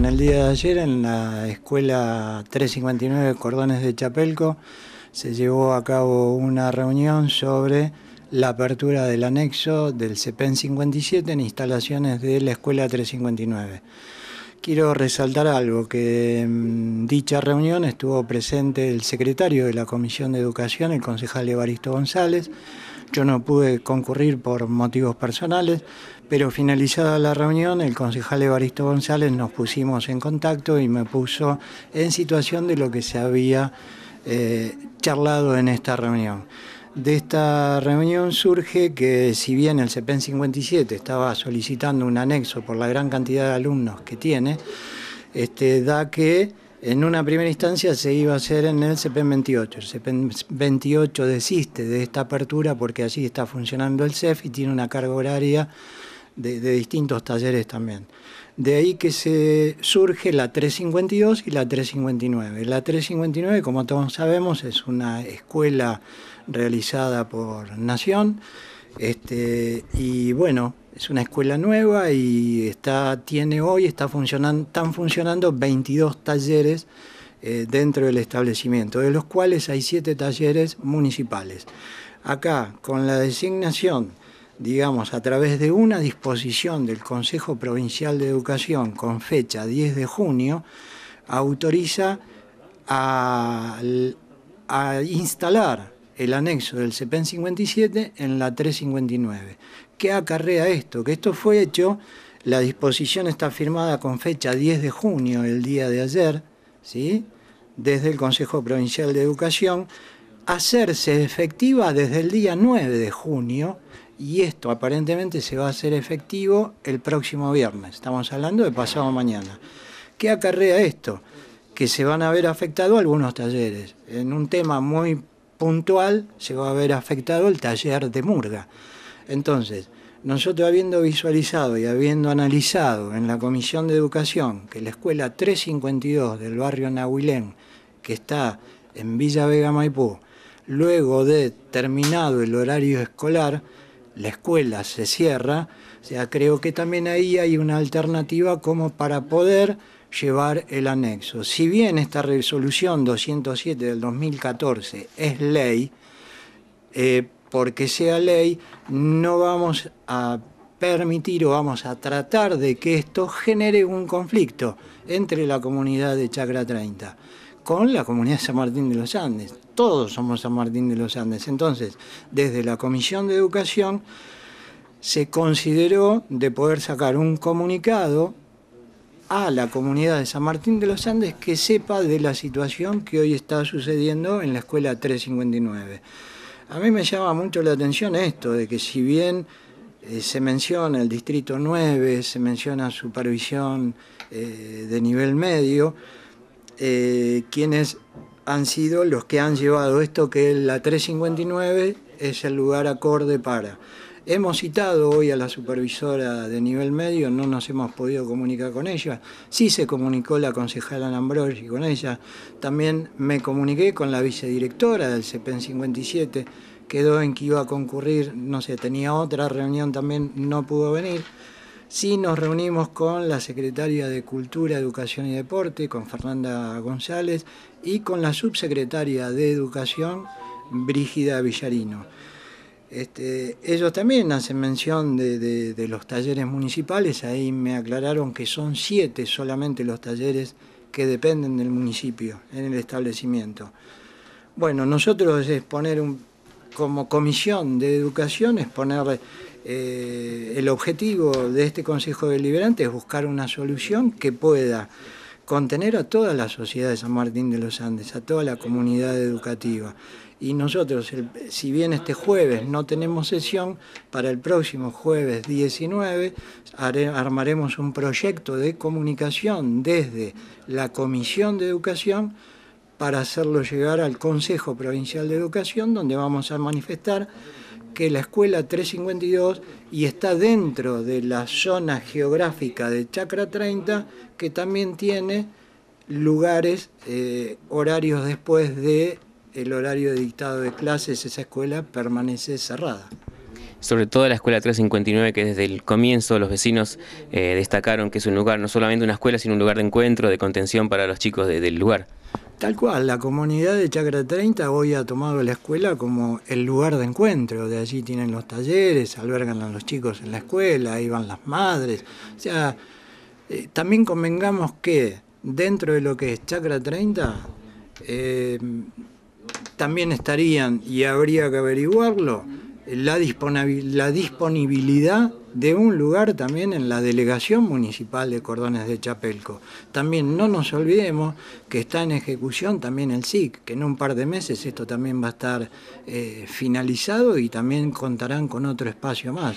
en el día de ayer en la escuela 359 Cordones de Chapelco se llevó a cabo una reunión sobre la apertura del anexo del CEPEN 57 en instalaciones de la escuela 359. Quiero resaltar algo, que en mm, dicha reunión estuvo presente el secretario de la Comisión de Educación, el concejal Evaristo González, yo no pude concurrir por motivos personales, pero finalizada la reunión, el concejal Evaristo González nos pusimos en contacto y me puso en situación de lo que se había eh, charlado en esta reunión. De esta reunión surge que si bien el CEPEN 57 estaba solicitando un anexo por la gran cantidad de alumnos que tiene, este, da que en una primera instancia se iba a hacer en el CPEN 28. El 28 desiste de esta apertura porque así está funcionando el CEF y tiene una carga horaria de, distintos talleres también. De ahí que se surge la 352 y la 359. La 359, como todos sabemos, es una escuela realizada por Nación. Este, y bueno, es una escuela nueva y está, tiene hoy, está funcionando, están funcionando 22 talleres eh, dentro del establecimiento, de los cuales hay 7 talleres municipales. Acá, con la designación, digamos, a través de una disposición del Consejo Provincial de Educación con fecha 10 de junio, autoriza a, a instalar el anexo del CEPEN 57 en la 359. ¿Qué acarrea esto? Que esto fue hecho, la disposición está firmada con fecha 10 de junio, el día de ayer, ¿sí? desde el Consejo Provincial de Educación, hacerse efectiva desde el día 9 de junio y esto aparentemente se va a hacer efectivo el próximo viernes. Estamos hablando de pasado mañana. ¿Qué acarrea esto? Que se van a ver afectados algunos talleres. En un tema muy puntual se va a haber afectado el taller de Murga. Entonces, nosotros habiendo visualizado y habiendo analizado en la Comisión de Educación que la escuela 352 del barrio Nahuilén, que está en Villa Vega Maipú, luego de terminado el horario escolar, la escuela se cierra, o sea, creo que también ahí hay una alternativa como para poder llevar el anexo. Si bien esta resolución 207 del 2014 es ley, eh, porque sea ley, no vamos a permitir o vamos a tratar de que esto genere un conflicto entre la comunidad de Chacra 30 con la comunidad de San Martín de los Andes. Todos somos San Martín de los Andes. Entonces, desde la Comisión de Educación se consideró de poder sacar un comunicado a la comunidad de San Martín de los Andes que sepa de la situación que hoy está sucediendo en la escuela 359. A mí me llama mucho la atención esto, de que si bien eh, se menciona el Distrito 9, se menciona supervisión eh, de nivel medio, eh, quienes han sido los que han llevado esto, que la 359 es el lugar acorde para Hemos citado hoy a la supervisora de nivel medio, no nos hemos podido comunicar con ella. Sí se comunicó la concejala y con ella. También me comuniqué con la vicedirectora del cpen e 57, quedó en que iba a concurrir, no sé, tenía otra reunión también, no pudo venir. Sí nos reunimos con la secretaria de Cultura, Educación y Deporte, con Fernanda González, y con la subsecretaria de Educación, Brígida Villarino. Este, ellos también hacen mención de, los talleres municipales, ahí me aclararon que son siete solamente los talleres que dependen del municipio, en el establecimiento. Bueno, nosotros es poner un, como comisión de educación, es poner eh, el objetivo de este Consejo Deliberante, es buscar una solución que pueda contener a toda la sociedad de San Martín de los Andes, a toda la comunidad educativa. Y nosotros, si bien este jueves no tenemos sesión, para el próximo jueves 19 armaremos un proyecto de comunicación desde la Comisión de Educación para hacerlo llegar al Consejo Provincial de Educación, donde vamos a manifestar que la escuela 352 y está dentro de la zona geográfica de Chacra 30, que también tiene lugares, eh, horarios después de el horario de dictado de clases, esa escuela permanece cerrada sobre todo la escuela 359 que desde el comienzo los vecinos eh, destacaron que es un lugar, no solamente una escuela, sino un lugar de encuentro, de contención para los chicos del lugar. Tal cual, la comunidad de Chacra 30 hoy ha tomado la escuela como el lugar de encuentro. De allí tienen los talleres, albergan a los chicos en la escuela, ahí van las madres. O sea, eh, también convengamos que dentro de lo que es Chacra 30, eh, también estarían, y habría que averiguarlo, la disponibilidad de un lugar también en la delegación municipal de Cordones de Chapelco. También no nos olvidemos que está en ejecución también el SIC, que en un par de meses esto también va a estar eh, finalizado y también contarán con otro espacio más.